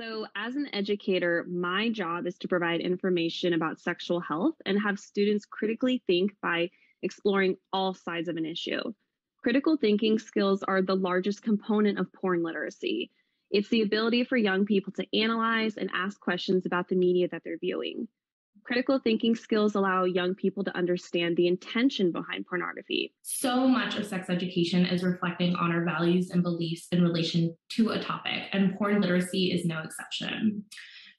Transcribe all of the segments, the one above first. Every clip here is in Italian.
So, as an educator, my job is to provide information about sexual health and have students critically think by exploring all sides of an issue. Critical thinking skills are the largest component of porn literacy. It's the ability for young people to analyze and ask questions about the media that they're viewing. Critical thinking skills allow young people to understand the intention behind pornography. So much of sex education is reflecting on our values and beliefs in relation to a topic, and porn literacy is no exception.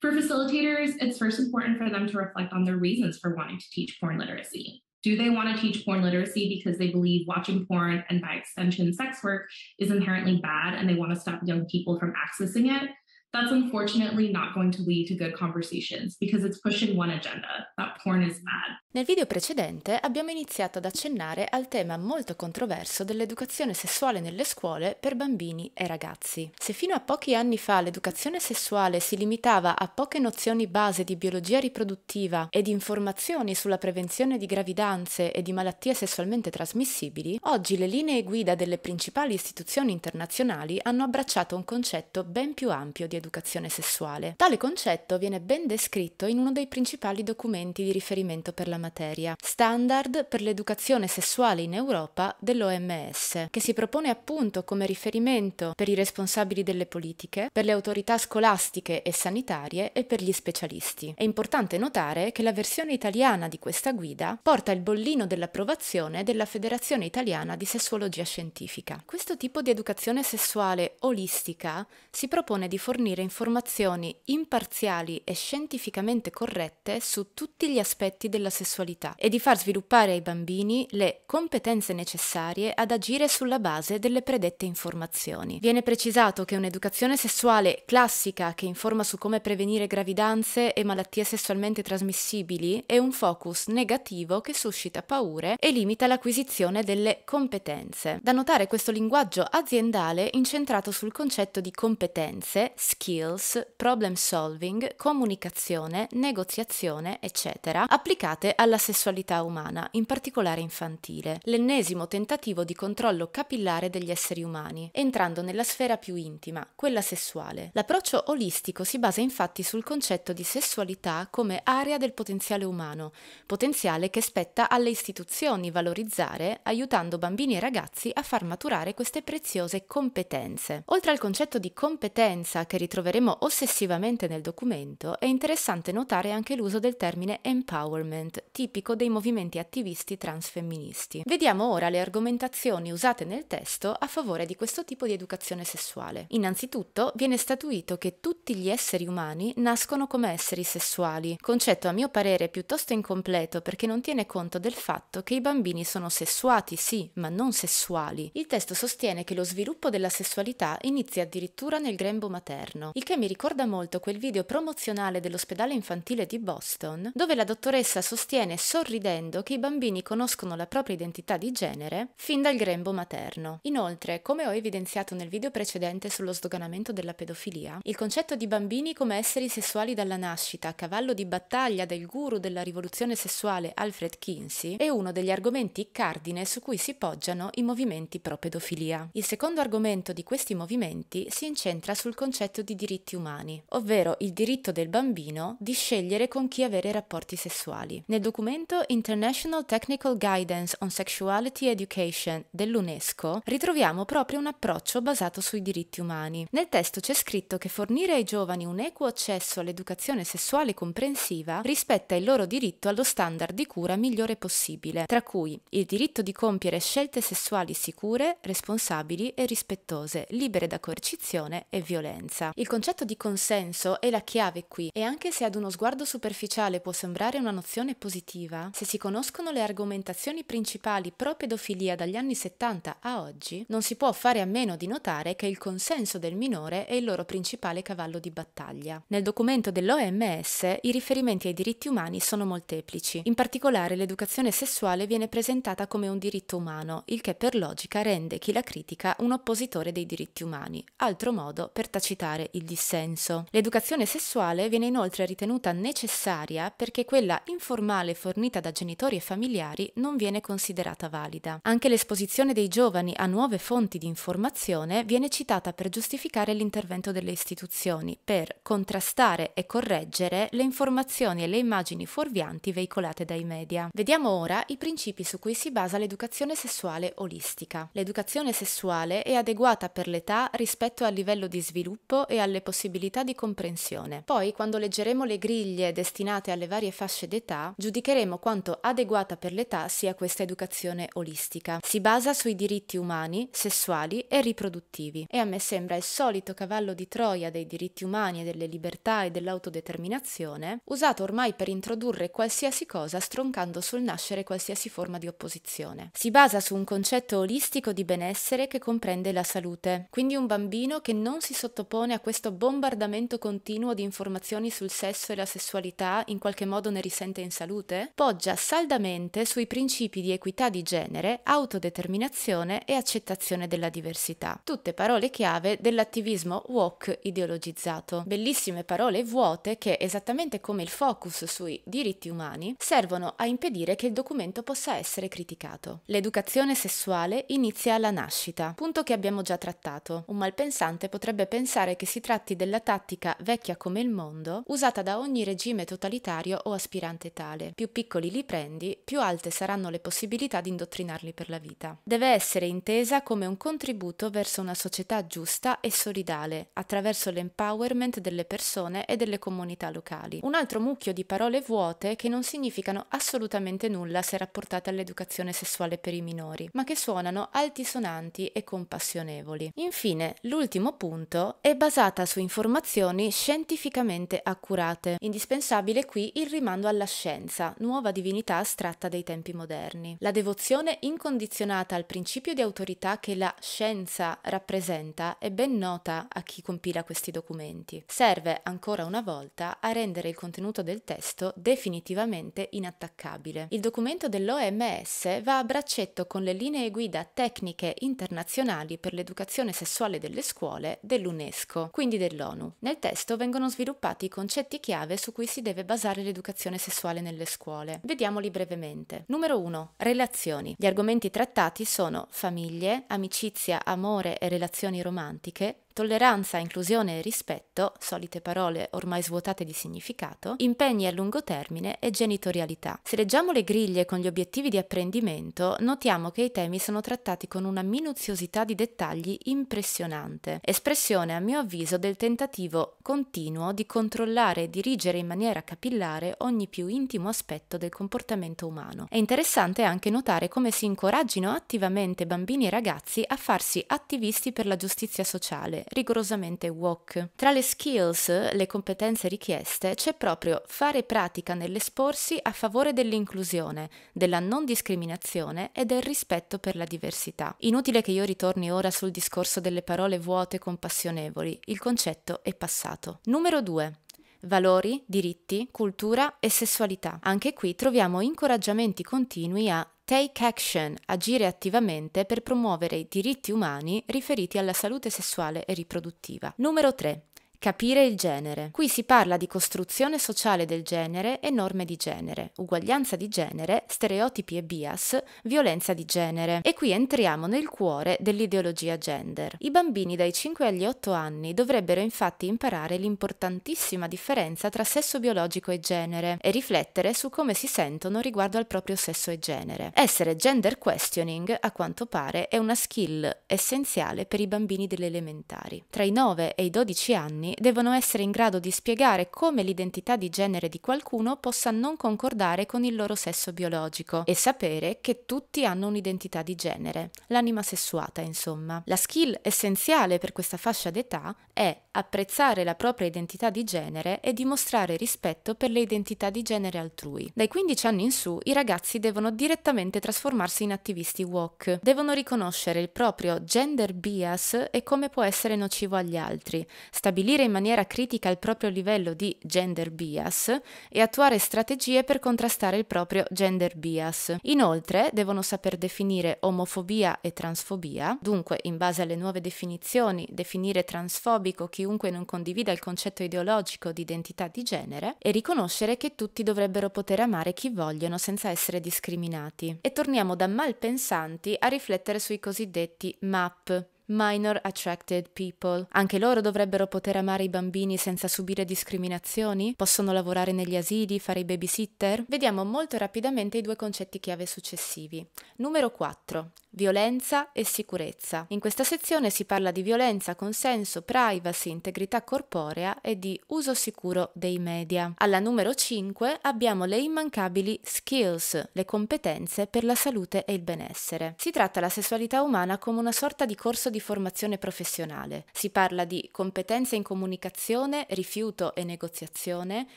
For facilitators, it's first important for them to reflect on their reasons for wanting to teach porn literacy. Do they want to teach porn literacy because they believe watching porn and by extension sex work is inherently bad and they want to stop young people from accessing it? that's unfortunately not going to lead to good conversations because it's pushing one agenda, that porn is bad. Nel video precedente abbiamo iniziato ad accennare al tema molto controverso dell'educazione sessuale nelle scuole per bambini e ragazzi. Se fino a pochi anni fa l'educazione sessuale si limitava a poche nozioni base di biologia riproduttiva ed informazioni sulla prevenzione di gravidanze e di malattie sessualmente trasmissibili, oggi le linee guida delle principali istituzioni internazionali hanno abbracciato un concetto ben più ampio di dell'educazione sessuale. Tale concetto viene ben descritto in uno dei principali documenti di riferimento per la materia, Standard per l'educazione sessuale in Europa dell'OMS, che si propone appunto come riferimento per i responsabili delle politiche, per le autorità scolastiche e sanitarie e per gli specialisti. È importante notare che la versione italiana di questa guida porta il bollino dell'approvazione della Federazione Italiana di Sessuologia Scientifica. Questo tipo di educazione sessuale olistica si propone di fornire fornire informazioni imparziali e scientificamente corrette su tutti gli aspetti della sessualità e di far sviluppare ai bambini le competenze necessarie ad agire sulla base delle predette informazioni. Viene precisato che un'educazione sessuale classica che informa su come prevenire gravidanze e malattie sessualmente trasmissibili è un focus negativo che suscita paure e limita l'acquisizione delle competenze. Da notare questo linguaggio aziendale incentrato sul concetto di competenze, skills, skills, problem solving, comunicazione, negoziazione, eccetera, applicate alla sessualità umana, in particolare infantile, l'ennesimo tentativo di controllo capillare degli esseri umani, entrando nella sfera più intima, quella sessuale. L'approccio olistico si basa infatti sul concetto di sessualità come area del potenziale umano, potenziale che spetta alle istituzioni valorizzare, aiutando bambini e ragazzi a far maturare queste preziose competenze. Oltre al concetto di competenza che ritroviamo ritroveremo ossessivamente nel documento, è interessante notare anche l'uso del termine empowerment, tipico dei movimenti attivisti transfemministi. Vediamo ora le argomentazioni usate nel testo a favore di questo tipo di educazione sessuale. Innanzitutto viene statuito che tutti gli esseri umani nascono come esseri sessuali, concetto a mio parere piuttosto incompleto perché non tiene conto del fatto che i bambini sono sessuati sì, ma non sessuali. Il testo sostiene che lo sviluppo della sessualità inizia addirittura nel grembo materno interno, il che mi ricorda molto quel video promozionale dell'ospedale infantile di Boston, dove la dottoressa sostiene sorridendo che i bambini conoscono la propria identità di genere fin dal grembo materno. Inoltre, come ho evidenziato nel video precedente sullo sdoganamento della pedofilia, il concetto di bambini come esseri sessuali dalla nascita, cavallo di battaglia del guru della rivoluzione sessuale Alfred Kinsey, è uno degli argomenti cardine su cui si poggiano i movimenti pro pedofilia. Il secondo argomento di questi movimenti si incentra sul concetto concetto di diritti umani, ovvero il diritto del bambino di scegliere con chi avere rapporti sessuali. Nel documento International Technical Guidance on Sexuality Education dell'UNESCO ritroviamo proprio un approccio basato sui diritti umani. Nel testo c'è scritto che fornire ai giovani un equo accesso all'educazione sessuale comprensiva rispetta il loro diritto allo standard di cura migliore possibile, tra cui il diritto di compiere scelte sessuali sicure, responsabili e rispettose, libere da coercizione e violenza. Il concetto di consenso è la chiave qui e anche se ad uno sguardo superficiale può sembrare una nozione positiva, se si conoscono le argomentazioni principali pro pedofilia dagli anni 70 a oggi, non si può fare a meno di notare che il consenso del minore è il loro principale cavallo di battaglia. Nel documento dell'OMS i riferimenti ai diritti umani sono molteplici. In particolare l'educazione sessuale viene presentata come un diritto umano, il che per logica rende chi la critica un oppositore dei diritti umani, altro modo per tacitare evitare il dissenso. L'educazione sessuale viene inoltre ritenuta necessaria perché quella informale fornita da genitori e familiari non viene considerata valida. Anche l'esposizione dei giovani a nuove fonti di informazione viene citata per giustificare l'intervento delle istituzioni, per contrastare e correggere le informazioni e le immagini fuorvianti veicolate dai media. Vediamo ora i principi su cui si basa l'educazione sessuale olistica. L'educazione sessuale è adeguata per l'età rispetto al livello di sviluppo e alle possibilità di comprensione. Poi, quando leggeremo le griglie destinate alle varie fasce d'età, giudicheremo quanto adeguata per l'età sia questa educazione olistica. Si basa sui diritti umani, sessuali e riproduttivi e a me sembra il solito cavallo di Troia dei diritti umani e delle libertà e dell'autodeterminazione, usato ormai per introdurre qualsiasi cosa stroncando sul nascere qualsiasi forma di opposizione. Si basa su un concetto olistico di benessere che comprende la salute, quindi un bambino che non si sottopone a questo bombardamento continuo di informazioni sul sesso e la sessualità in qualche modo ne risente in salute? Poggia saldamente sui principi di equità di genere, autodeterminazione e accettazione della diversità. Tutte parole chiave dell'attivismo woke ideologizzato. Bellissime parole vuote che, esattamente come il focus sui diritti umani, servono a impedire che il documento possa essere criticato. L'educazione sessuale inizia alla nascita, punto che abbiamo già trattato. Un malpensante potrebbe pensare che si tratti della tattica vecchia come il mondo, usata da ogni regime totalitario o aspirante tale. Più piccoli li prendi, più alte saranno le possibilità di indottrinarli per la vita. Deve essere intesa come un contributo verso una società giusta e solidale, attraverso l'empowerment delle persone e delle comunità locali. Un altro mucchio di parole vuote che non significano assolutamente nulla se rapportate all'educazione sessuale per i minori, ma che suonano altisonanti e compassionevoli. Infine, l'ultimo punto è basato basata su informazioni scientificamente accurate. Indispensabile qui il rimando alla scienza, nuova divinità astratta dei tempi moderni. La devozione incondizionata al principio di autorità che la scienza rappresenta è ben nota a chi compila questi documenti. Serve ancora una volta a rendere il contenuto del testo definitivamente inattaccabile. Il documento dell'OMS va a braccetto con le linee guida tecniche internazionali per l'educazione sessuale delle scuole dell'UNESCO quindi dell'ONU. Nel testo vengono sviluppati i concetti chiave su cui si deve basare l'educazione sessuale nelle scuole. Vediamoli brevemente. Numero 1. Relazioni. Gli argomenti trattati sono famiglie, amicizia, amore e relazioni romantiche, Tolleranza, inclusione e rispetto, solite parole ormai svuotate di significato, impegni a lungo termine e genitorialità. Se leggiamo le griglie con gli obiettivi di apprendimento, notiamo che i temi sono trattati con una minuziosità di dettagli impressionante, espressione a mio avviso del tentativo continuo di controllare e dirigere in maniera capillare ogni più intimo aspetto del comportamento umano. È interessante anche notare come si incoraggino attivamente bambini e ragazzi a farsi attivisti per la giustizia sociale rigorosamente walk. Tra le skills, le competenze richieste, c'è proprio fare pratica nell'esporsi a favore dell'inclusione, della non discriminazione e del rispetto per la diversità. Inutile che io ritorni ora sul discorso delle parole vuote e compassionevoli, il concetto è passato. Numero 2 valori, diritti, cultura e sessualità. Anche qui troviamo incoraggiamenti continui a Take Action, agire attivamente per promuovere i diritti umani riferiti alla salute sessuale e riproduttiva. Numero 3. Capire il genere. Qui si parla di costruzione sociale del genere e norme di genere, uguaglianza di genere, stereotipi e bias, violenza di genere. E qui entriamo nel cuore dell'ideologia gender. I bambini dai 5 agli 8 anni dovrebbero infatti imparare l'importantissima differenza tra sesso biologico e genere e riflettere su come si sentono riguardo al proprio sesso e genere. Essere gender questioning, a quanto pare, è una skill essenziale per i bambini delle elementari. Tra i 9 e i 12 anni devono essere in grado di spiegare come l'identità di genere di qualcuno possa non concordare con il loro sesso biologico e sapere che tutti hanno un'identità di genere, l'anima sessuata insomma. La skill essenziale per questa fascia d'età è apprezzare la propria identità di genere e dimostrare rispetto per le identità di genere altrui. Dai 15 anni in su i ragazzi devono direttamente trasformarsi in attivisti woke, devono riconoscere il proprio gender bias e come può essere nocivo agli altri, stabilire in maniera critica il proprio livello di gender bias e attuare strategie per contrastare il proprio gender bias. Inoltre devono saper definire omofobia e transfobia, dunque in base alle nuove definizioni definire transfobia transfobico chiunque non condivida il concetto ideologico di identità di genere e riconoscere che tutti dovrebbero poter amare chi vogliono senza essere discriminati. E torniamo da malpensanti a riflettere sui cosiddetti MAP, Minor Attracted People. Anche loro dovrebbero poter amare i bambini senza subire discriminazioni? Possono lavorare negli asili, fare i babysitter? Vediamo molto rapidamente i due concetti chiave successivi. Numero 4. Violenza e sicurezza. In questa sezione si parla di violenza, consenso, privacy, integrità corporea e di uso sicuro dei media. Alla numero 5 abbiamo le immancabili skills, le competenze per la salute e il benessere. Si tratta la sessualità umana come una sorta di corso di formazione professionale. Si parla di competenze in comunicazione, rifiuto e negoziazione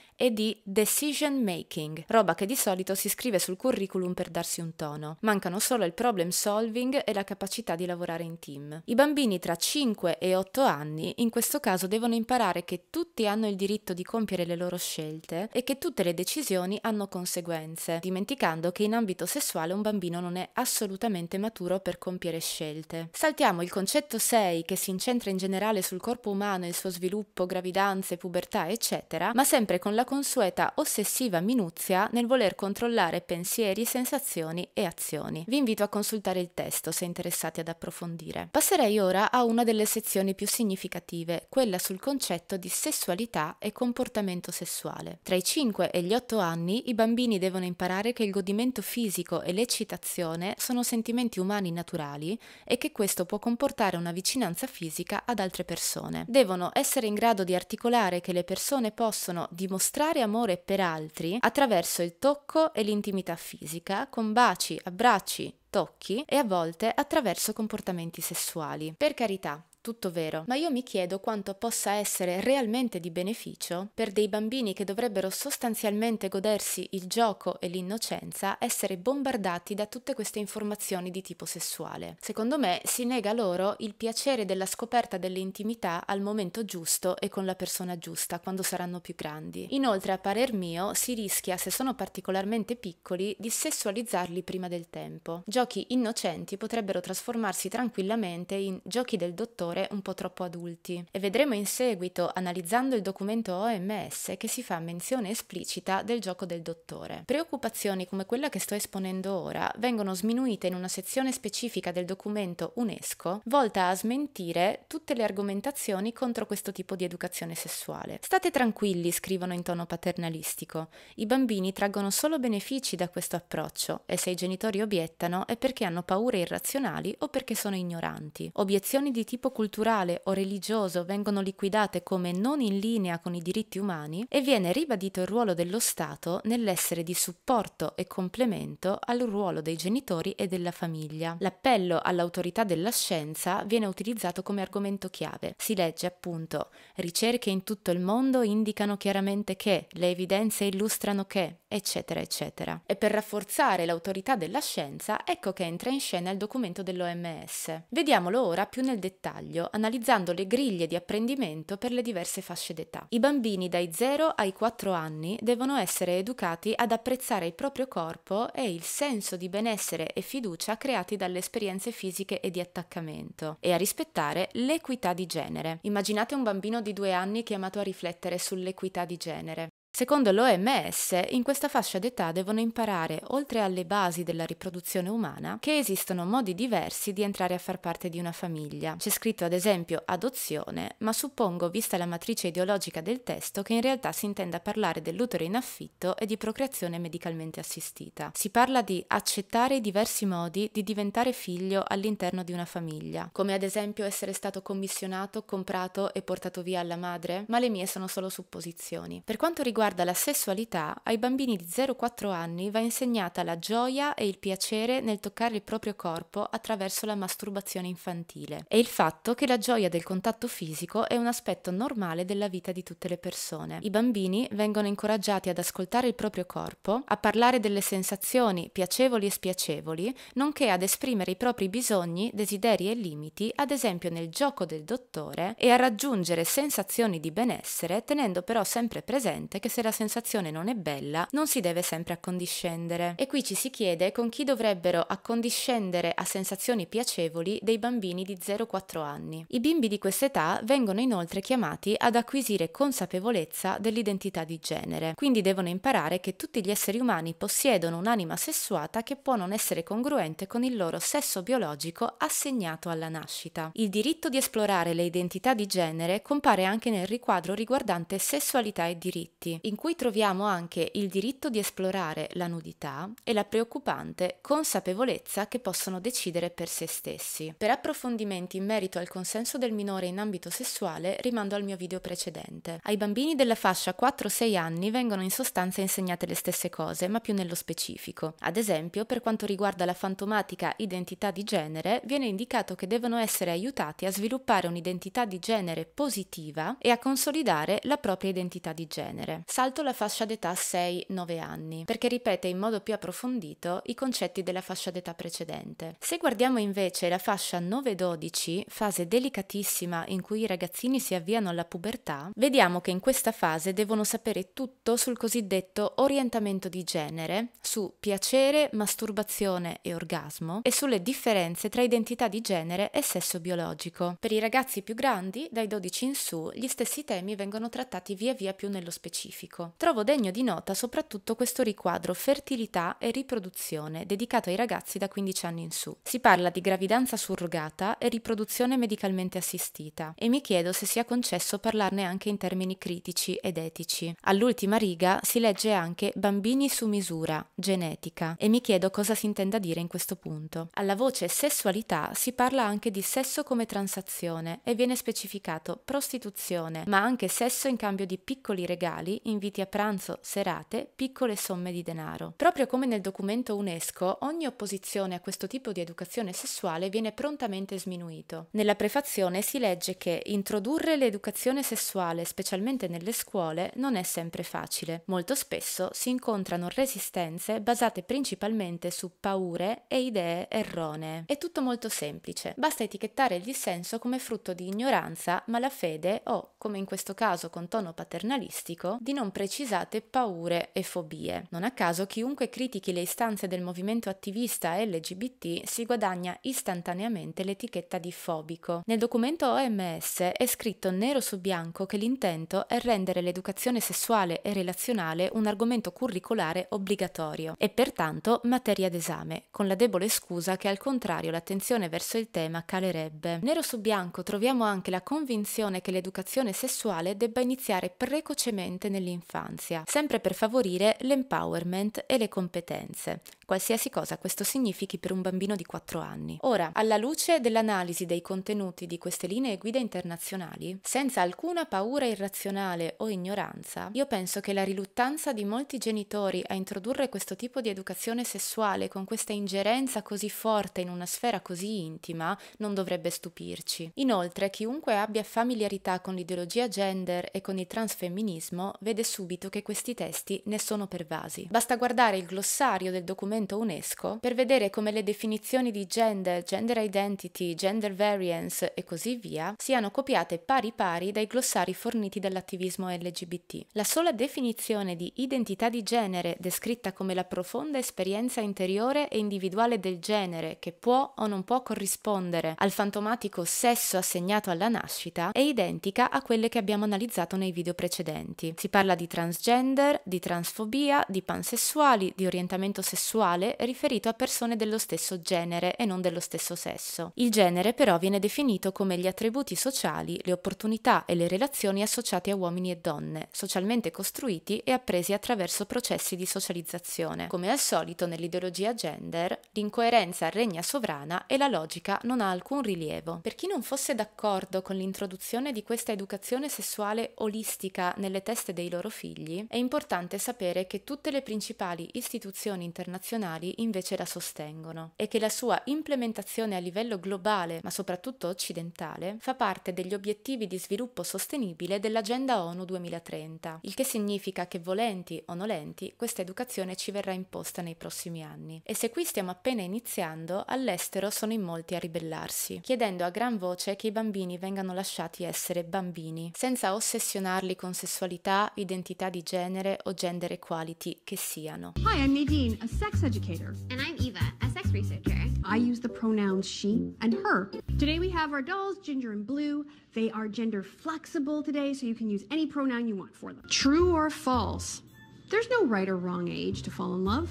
e di decision making, roba che di solito si scrive sul curriculum per darsi un tono. Mancano solo il problem solving e la capacità di lavorare in team. I bambini tra 5 e 8 anni in questo caso devono imparare che tutti hanno il diritto di compiere le loro scelte e che tutte le decisioni hanno conseguenze, dimenticando che in ambito sessuale un bambino non è assolutamente maturo per compiere scelte. Saltiamo il concetto concetto 6, che si incentra in generale sul corpo umano e il suo sviluppo, gravidanze, pubertà, eccetera, ma sempre con la consueta ossessiva minuzia nel voler controllare pensieri, sensazioni e azioni. Vi invito a consultare il testo se interessati ad approfondire. Passerei ora a una delle sezioni più significative, quella sul concetto di sessualità e comportamento sessuale. Tra i 5 e gli 8 anni i bambini devono imparare che il godimento fisico e l'eccitazione sono sentimenti umani naturali e che questo può comportare portare una vicinanza fisica ad altre persone. Devono essere in grado di articolare che le persone possono dimostrare amore per altri attraverso il tocco e l'intimità fisica, con baci, abbracci, tocchi e a volte attraverso comportamenti sessuali. Per carità, tutto vero, ma io mi chiedo quanto possa essere realmente di beneficio per dei bambini che dovrebbero sostanzialmente godersi il gioco e l'innocenza essere bombardati da tutte queste informazioni di tipo sessuale. Secondo me si nega loro il piacere della scoperta dell'intimità al momento giusto e con la persona giusta, quando saranno più grandi. Inoltre, a parer mio, si rischia, se sono particolarmente piccoli, di sessualizzarli prima del tempo. Giochi innocenti potrebbero trasformarsi tranquillamente in giochi del dottore errore un po' troppo adulti e vedremo in seguito, analizzando il documento OMS, che si fa menzione esplicita del gioco del dottore. Preoccupazioni come quella che sto esponendo ora vengono sminuite in una sezione specifica del documento UNESCO volta a smentire tutte le argomentazioni contro questo tipo di educazione sessuale. State tranquilli, scrivono in tono paternalistico, i bambini traggono solo benefici da questo approccio e se i genitori obiettano è perché hanno paure irrazionali o perché sono ignoranti. Obiezioni di tipo culturale culturale o religioso vengono liquidate come non in linea con i diritti umani e viene ribadito il ruolo dello Stato nell'essere di supporto e complemento al ruolo dei genitori e della famiglia. L'appello all'autorità della scienza viene utilizzato come argomento chiave. Si legge appunto ricerche in tutto il mondo indicano chiaramente che, le evidenze illustrano che, eccetera, eccetera. E per rafforzare l'autorità della scienza ecco che entra in scena il documento dell'OMS. Vediamolo ora più nel dettaglio, analizzando le griglie di apprendimento per le diverse fasce d'età. I bambini dai 0 ai 4 anni devono essere educati ad apprezzare il proprio corpo e il senso di benessere e fiducia creati dalle esperienze fisiche e di attaccamento, e a rispettare l'equità di genere. Immaginate un bambino di due anni chiamato a riflettere sull'equità di genere. Secondo l'OMS, in questa fascia d'età devono imparare, oltre alle basi della riproduzione umana, che esistono modi diversi di entrare a far parte di una famiglia. C'è scritto ad esempio adozione, ma suppongo, vista la matrice ideologica del testo, che in realtà si intenda parlare dell'utero in affitto e di procreazione medicalmente assistita. Si parla di accettare i diversi modi di diventare figlio all'interno di una famiglia, come ad esempio essere stato commissionato, comprato e portato via alla madre, ma le mie sono solo supposizioni. Per quanto riguarda riguarda la sessualità, ai bambini di 0-4 anni va insegnata la gioia e il piacere nel toccare il proprio corpo attraverso la masturbazione infantile e il fatto che la gioia del contatto fisico è un aspetto normale della vita di tutte le persone. I bambini vengono incoraggiati ad ascoltare il proprio corpo, a parlare delle sensazioni piacevoli e spiacevoli, nonché ad esprimere i propri bisogni, desideri e limiti, ad esempio nel gioco del dottore, e a raggiungere sensazioni di benessere tenendo però sempre presente che se la sensazione non è bella, non si deve sempre accondiscendere. E qui ci si chiede con chi dovrebbero accondiscendere a sensazioni piacevoli dei bambini di 0-4 anni. I bimbi di quest'età vengono inoltre chiamati ad acquisire consapevolezza dell'identità di genere, quindi devono imparare che tutti gli esseri umani possiedono un'anima sessuata che può non essere congruente con il loro sesso biologico assegnato alla nascita. Il diritto di esplorare le identità di genere compare anche nel riquadro riguardante sessualità e diritti in cui troviamo anche il diritto di esplorare la nudità e la preoccupante consapevolezza che possono decidere per se stessi. Per approfondimenti in merito al consenso del minore in ambito sessuale rimando al mio video precedente. Ai bambini della fascia 4-6 anni vengono in sostanza insegnate le stesse cose, ma più nello specifico. Ad esempio, per quanto riguarda la fantomatica identità di genere, viene indicato che devono essere aiutati a sviluppare un'identità di genere positiva e a consolidare la propria identità di genere salto la fascia d'età 6-9 anni, perché ripete in modo più approfondito i concetti della fascia d'età precedente. Se guardiamo invece la fascia 9-12, fase delicatissima in cui i ragazzini si avviano alla pubertà, vediamo che in questa fase devono sapere tutto sul cosiddetto orientamento di genere, su piacere, masturbazione e orgasmo e sulle differenze tra identità di genere e sesso biologico. Per i ragazzi più grandi, dai 12 in su, gli stessi temi vengono trattati via via più nello specifico scientifico. Trovo degno di nota soprattutto questo riquadro fertilità e riproduzione dedicato ai ragazzi da 15 anni in su. Si parla di gravidanza surrogata e riproduzione medicalmente assistita e mi chiedo se sia concesso parlarne anche in termini critici ed etici. All'ultima riga si legge anche bambini su misura, genetica e mi chiedo cosa si intenda dire in questo punto. Alla voce sessualità si parla anche di sesso come transazione e viene specificato prostituzione, ma anche sesso in cambio di piccoli regali in inviti a pranzo, serate, piccole somme di denaro. Proprio come nel documento UNESCO, ogni opposizione a questo tipo di educazione sessuale viene prontamente sminuito. Nella prefazione si legge che introdurre l'educazione sessuale, specialmente nelle scuole, non è sempre facile. Molto spesso si incontrano resistenze basate principalmente su paure e idee erronee. È tutto molto semplice. Basta etichettare il dissenso come frutto di ignoranza, malafede o come in questo caso con tono paternalistico, di non precisate paure e fobie. Non a caso chiunque critichi le istanze del movimento attivista LGBT si guadagna istantaneamente l'etichetta di fobico. Nel documento OMS è scritto nero su bianco che l'intento è rendere l'educazione sessuale e relazionale un argomento curricolare obbligatorio e pertanto materia d'esame, con la debole scusa che al contrario l'attenzione verso il tema calerebbe. Nero su bianco troviamo anche la convinzione che l'educazione sessuale debba iniziare precocemente nell'infanzia, sempre per favorire l'empowerment e le competenze, qualsiasi cosa questo significhi per un bambino di 4 anni. Ora, alla luce dell'analisi dei contenuti di queste linee guida internazionali, senza alcuna paura irrazionale o ignoranza, io penso che la riluttanza di molti genitori a introdurre questo tipo di educazione sessuale con questa ingerenza così forte in una sfera così intima non dovrebbe stupirci. Inoltre, chiunque abbia familiarità con l'ideologia gender e con il transfemminismo vede subito che questi testi ne sono pervasi. Basta guardare il glossario del documento documento UNESCO per vedere come le definizioni di gender, gender identity, gender variance e così via siano copiate pari pari dai glossari forniti dall'attivismo LGBT. La sola definizione di identità di genere, descritta come la profonda esperienza interiore e individuale del genere che può o non può corrispondere al fantomatico sesso assegnato alla nascita, è identica a quelle che abbiamo analizzato nei video precedenti. Si parla di transgender, di transfobia, di pansessuali, di orientamento sessuale sessuale riferito a persone dello stesso genere e non dello stesso sesso. Il genere però viene definito come gli attributi sociali, le opportunità e le relazioni associate a uomini e donne, socialmente costruiti e appresi attraverso processi di socializzazione. Come al solito nell'ideologia gender, l'incoerenza regna sovrana e la logica non ha alcun rilievo. Per chi non fosse d'accordo con l'introduzione di questa educazione sessuale olistica nelle teste dei loro figli, è importante sapere che tutte le principali istituzioni internazionali internazionali invece la sostengono e che la sua implementazione a livello globale, ma soprattutto occidentale, fa parte degli obiettivi di sviluppo sostenibile dell'Agenda ONU 2030, il che significa che volenti o nolenti questa educazione ci verrà imposta nei prossimi anni. E se qui stiamo appena iniziando, all'estero sono in molti a ribellarsi, chiedendo a gran voce che i bambini vengano lasciati essere bambini, senza ossessionarli con sessualità, identità di genere o gender equality che siano. Hi, I'm Nadine, a sex educator. And I'm Eva, a sex researcher. I use the pronouns she and her. Today we have our dolls, Ginger and Blue. They are gender flexible today, so you can use any pronoun you want for them. True or false? There's no right or wrong age to fall in love.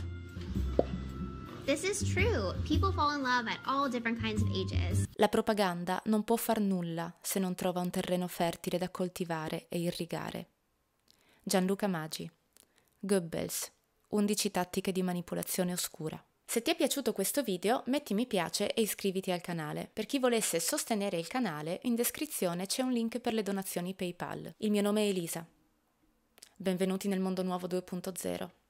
This is true. People fall in love at all different kinds of ages. La propaganda non può far nulla se non trova un terreno fertile da coltivare e irrigare. Gianluca Maggi. Goebbels. 11 tattiche di manipolazione oscura. Se ti è piaciuto questo video metti mi piace e iscriviti al canale. Per chi volesse sostenere il canale in descrizione c'è un link per le donazioni PayPal. Il mio nome è Elisa. Benvenuti nel mondo nuovo 2.0.